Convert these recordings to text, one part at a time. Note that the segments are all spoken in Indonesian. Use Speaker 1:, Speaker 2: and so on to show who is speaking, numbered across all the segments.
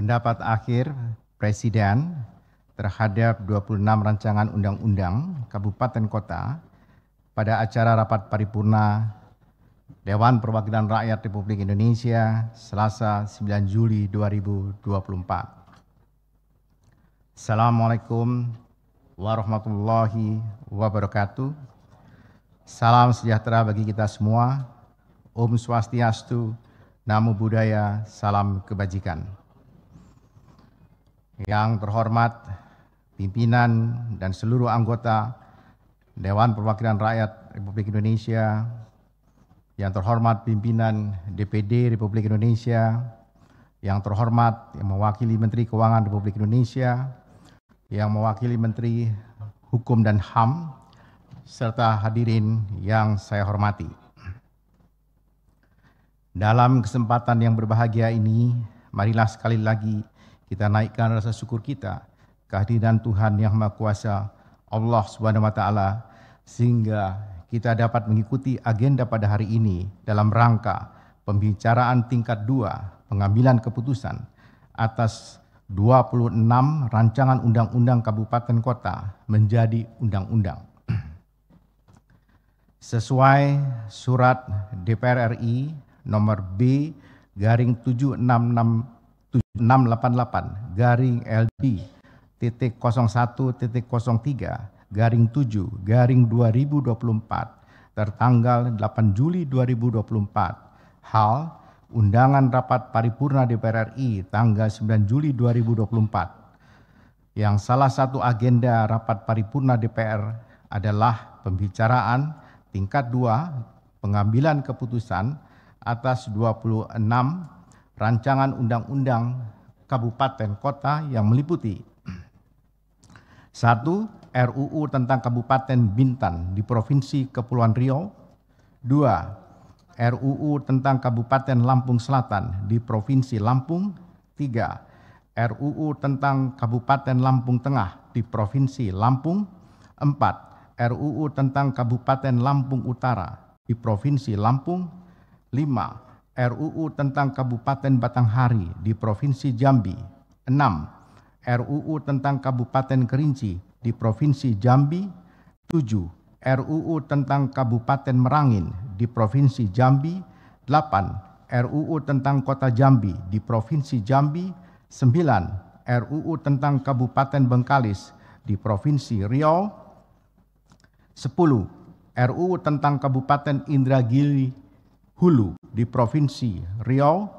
Speaker 1: pendapat akhir Presiden terhadap 26 rancangan undang-undang kabupaten kota pada acara rapat paripurna Dewan Perwakilan Rakyat Republik Indonesia Selasa 9 Juli 2024. Assalamualaikum warahmatullahi wabarakatuh. Salam sejahtera bagi kita semua. Om Swastiastu, Namo Buddhaya, Salam Kebajikan yang terhormat pimpinan dan seluruh anggota Dewan Perwakilan Rakyat Republik Indonesia, yang terhormat pimpinan DPD Republik Indonesia, yang terhormat yang mewakili Menteri Keuangan Republik Indonesia, yang mewakili Menteri Hukum dan HAM, serta hadirin yang saya hormati. Dalam kesempatan yang berbahagia ini, marilah sekali lagi kita naikkan rasa syukur kita kehadiran Tuhan yang Maha Kuasa Allah Subhanahu wa taala sehingga kita dapat mengikuti agenda pada hari ini dalam rangka pembicaraan tingkat 2 pengambilan keputusan atas 26 rancangan undang-undang kabupaten kota menjadi undang-undang. Sesuai surat DPR RI nomor B garing 766 688 garing LD titik 01 titik 03 garing 7 garing 2024 tertanggal 8 Juli 2024 hal undangan rapat paripurna DPR RI tanggal 9 Juli 2024 yang salah satu agenda rapat paripurna DPR adalah pembicaraan tingkat 2 pengambilan keputusan atas 26 rancangan undang-undang kabupaten kota yang meliputi satu RUU tentang Kabupaten Bintan di Provinsi Kepulauan Riau, dua RUU tentang Kabupaten Lampung Selatan di Provinsi Lampung, tiga RUU tentang Kabupaten Lampung Tengah di Provinsi Lampung, empat RUU tentang Kabupaten Lampung Utara di Provinsi Lampung, lima RUU tentang Kabupaten Batanghari di Provinsi Jambi. 6. RUU tentang Kabupaten Kerinci di Provinsi Jambi. 7. RUU tentang Kabupaten Merangin di Provinsi Jambi. 8. RUU tentang Kota Jambi di Provinsi Jambi. 9. RUU tentang Kabupaten Bengkalis di Provinsi Riau. 10. RUU tentang Kabupaten Indragiri Hulu di Provinsi Riau,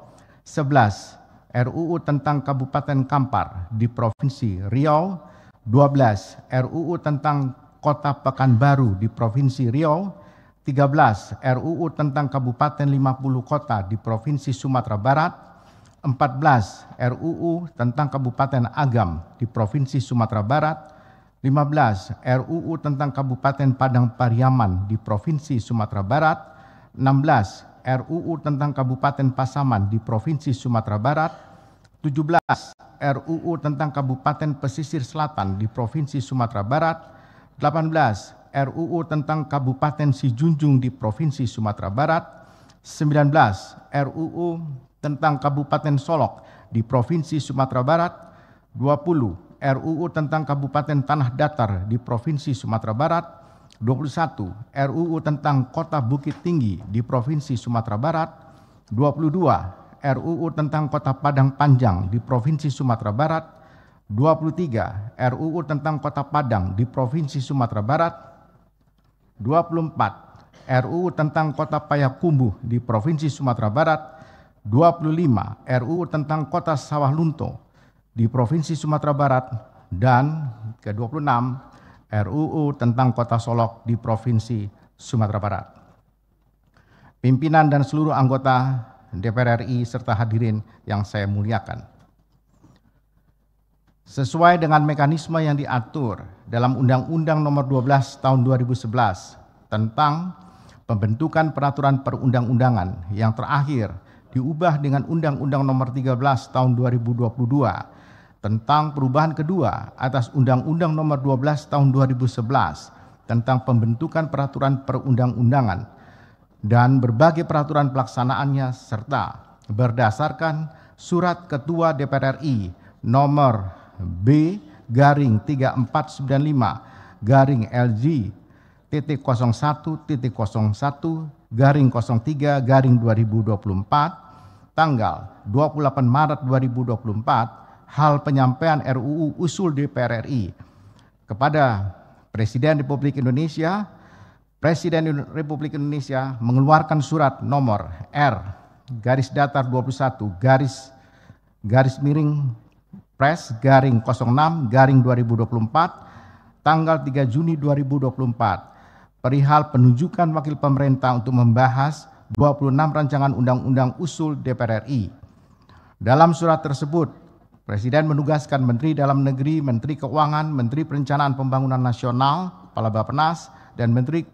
Speaker 1: 11 RUU tentang Kabupaten Kampar di Provinsi Riau, 12 RUU tentang Kota Pekanbaru di Provinsi Riau, 13 RUU tentang Kabupaten 50 Kota di Provinsi Sumatera Barat, 14 RUU tentang Kabupaten Agam di Provinsi Sumatera Barat, 15 RUU tentang Kabupaten Padang Pariaman di Provinsi Sumatera Barat, 16 RUU tentang Kabupaten Pasaman di Provinsi Sumatera Barat, 17 RUU tentang Kabupaten Pesisir Selatan di Provinsi Sumatera Barat, 18 RUU tentang Kabupaten Sijunjung di Provinsi Sumatera Barat, 19 RUU tentang Kabupaten Solok di Provinsi Sumatera Barat, 20 RUU tentang Kabupaten Tanah Datar di Provinsi Sumatera Barat, 21 RUU tentang Kota Bukit Tinggi di Provinsi Sumatera Barat, 22 RUU tentang Kota Padang Panjang di Provinsi Sumatera Barat, 23 RUU tentang Kota Padang di Provinsi Sumatera Barat, 24 RUU tentang Kota Payakumbuh di Provinsi Sumatera Barat, 25 RUU tentang Kota Sawah Lunto di Provinsi Sumatera Barat, dan ke-26 RUU tentang Kota Solok di Provinsi Sumatera Barat. Pimpinan dan seluruh anggota DPR RI serta hadirin yang saya muliakan. Sesuai dengan mekanisme yang diatur dalam Undang-Undang Nomor 12 Tahun 2011 tentang pembentukan peraturan perundang-undangan yang terakhir diubah dengan Undang-Undang Nomor 13 Tahun 2022 tentang perubahan kedua atas Undang-Undang Nomor 12 Tahun 2011 tentang pembentukan peraturan perundang-undangan dan berbagai peraturan pelaksanaannya serta berdasarkan surat Ketua DPR RI nomor B garing 3495 garing LG titik 01 titik 01 garing 03 garing 2024 tanggal 28 Maret 2024 hal penyampaian RUU usul DPR RI kepada Presiden Republik Indonesia, Presiden Republik Indonesia mengeluarkan surat nomor R garis datar 21 garis garis miring Pres garing 06 garing 2024 tanggal 3 Juni 2024 perihal penunjukan wakil pemerintah untuk membahas 26 rancangan undang-undang usul DPR RI. Dalam surat tersebut Presiden menugaskan Menteri Dalam Negeri, Menteri Keuangan, Menteri Perencanaan Pembangunan Nasional, Kepala Bappenas, dan Menteri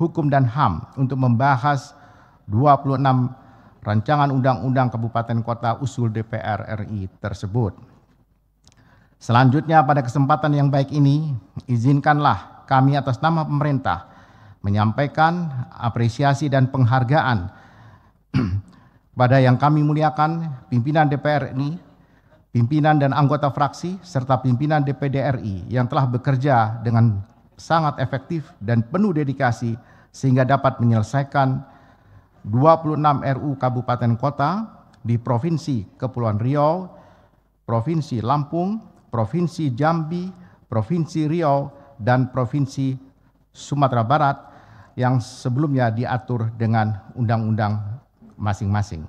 Speaker 1: Hukum dan HAM untuk membahas 26 rancangan undang-undang kabupaten kota usul DPR RI tersebut. Selanjutnya pada kesempatan yang baik ini, izinkanlah kami atas nama pemerintah menyampaikan apresiasi dan penghargaan pada yang kami muliakan pimpinan DPR ini pimpinan dan anggota fraksi, serta pimpinan DPD RI yang telah bekerja dengan sangat efektif dan penuh dedikasi sehingga dapat menyelesaikan 26 RU Kabupaten Kota di Provinsi Kepulauan Riau, Provinsi Lampung, Provinsi Jambi, Provinsi Riau, dan Provinsi Sumatera Barat yang sebelumnya diatur dengan undang-undang masing-masing.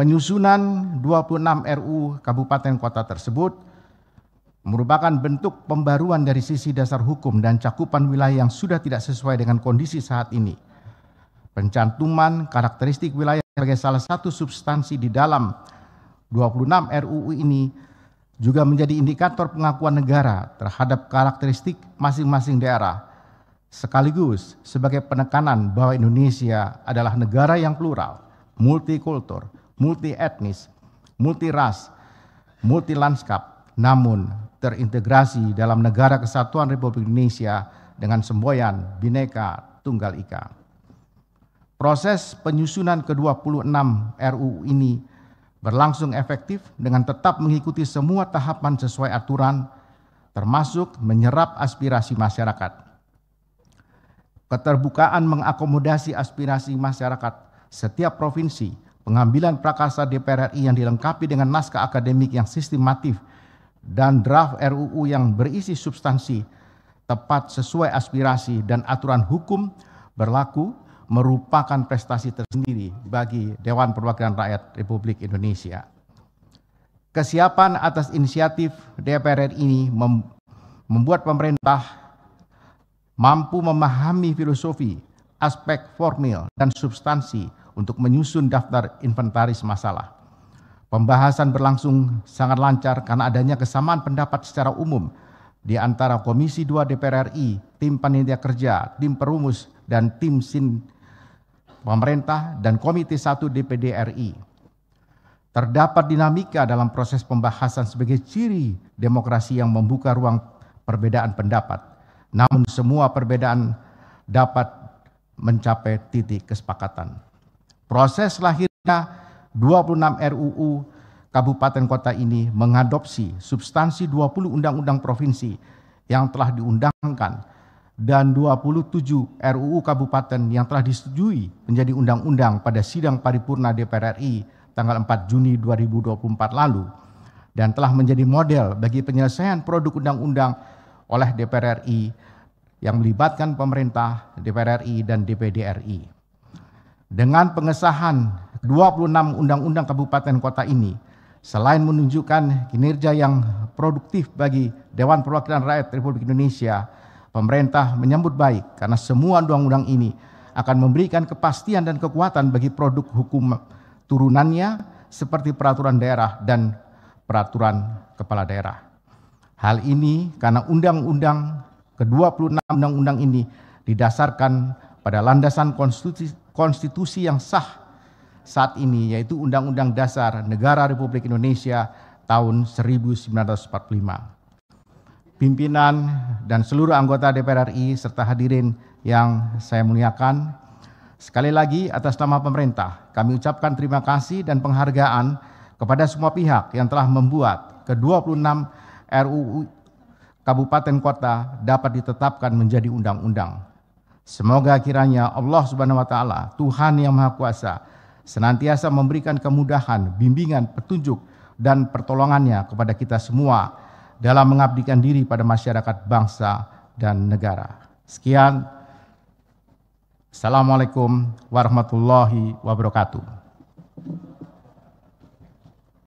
Speaker 1: Penyusunan 26 RU kabupaten kota tersebut merupakan bentuk pembaruan dari sisi dasar hukum dan cakupan wilayah yang sudah tidak sesuai dengan kondisi saat ini. Pencantuman karakteristik wilayah sebagai salah satu substansi di dalam 26 RUU ini juga menjadi indikator pengakuan negara terhadap karakteristik masing-masing daerah, sekaligus sebagai penekanan bahwa Indonesia adalah negara yang plural, multikultur, multi etnis, multi ras, multi lanskap, namun terintegrasi dalam negara kesatuan Republik Indonesia dengan semboyan Bineka Tunggal Ika. Proses penyusunan ke-26 RUU ini berlangsung efektif dengan tetap mengikuti semua tahapan sesuai aturan, termasuk menyerap aspirasi masyarakat. Keterbukaan mengakomodasi aspirasi masyarakat setiap provinsi pengambilan prakarsa DPR RI yang dilengkapi dengan naskah akademik yang sistematif dan draft RUU yang berisi substansi tepat sesuai aspirasi dan aturan hukum berlaku merupakan prestasi tersendiri bagi Dewan Perwakilan Rakyat Republik Indonesia. Kesiapan atas inisiatif DPR RI ini membuat pemerintah mampu memahami filosofi, aspek formil dan substansi untuk menyusun daftar inventaris masalah. Pembahasan berlangsung sangat lancar karena adanya kesamaan pendapat secara umum di antara Komisi 2 DPR RI, tim panitia kerja, tim perumus, dan tim SIN pemerintah dan Komite 1 DPD RI. Terdapat dinamika dalam proses pembahasan sebagai ciri demokrasi yang membuka ruang perbedaan pendapat. Namun semua perbedaan dapat mencapai titik kesepakatan. Proses lahirnya 26 RUU kabupaten kota ini mengadopsi substansi 20 undang-undang provinsi yang telah diundangkan dan 27 RUU kabupaten yang telah disetujui menjadi undang-undang pada sidang paripurna DPR RI tanggal 4 Juni 2024 lalu dan telah menjadi model bagi penyelesaian produk undang-undang oleh DPR RI yang melibatkan pemerintah, DPR RI dan DPD RI. Dengan pengesahan 26 undang-undang kabupaten kota ini, selain menunjukkan kinerja yang produktif bagi Dewan Perwakilan Rakyat Republik Indonesia, pemerintah menyambut baik karena semua undang-undang ini akan memberikan kepastian dan kekuatan bagi produk hukum turunannya seperti peraturan daerah dan peraturan kepala daerah. Hal ini karena undang-undang ke-26 undang-undang ini didasarkan pada landasan konstitusi, konstitusi yang sah saat ini yaitu Undang-Undang Dasar Negara Republik Indonesia tahun 1945. Pimpinan dan seluruh anggota DPR RI serta hadirin yang saya muliakan, sekali lagi atas nama pemerintah kami ucapkan terima kasih dan penghargaan kepada semua pihak yang telah membuat ke-26 RUU kabupaten kota dapat ditetapkan menjadi undang-undang. Semoga kiranya Allah Subhanahu wa taala, Tuhan yang Maha Kuasa, senantiasa memberikan kemudahan, bimbingan, petunjuk dan pertolongannya kepada kita semua dalam mengabdikan diri pada masyarakat bangsa dan negara. Sekian. Assalamualaikum warahmatullahi wabarakatuh.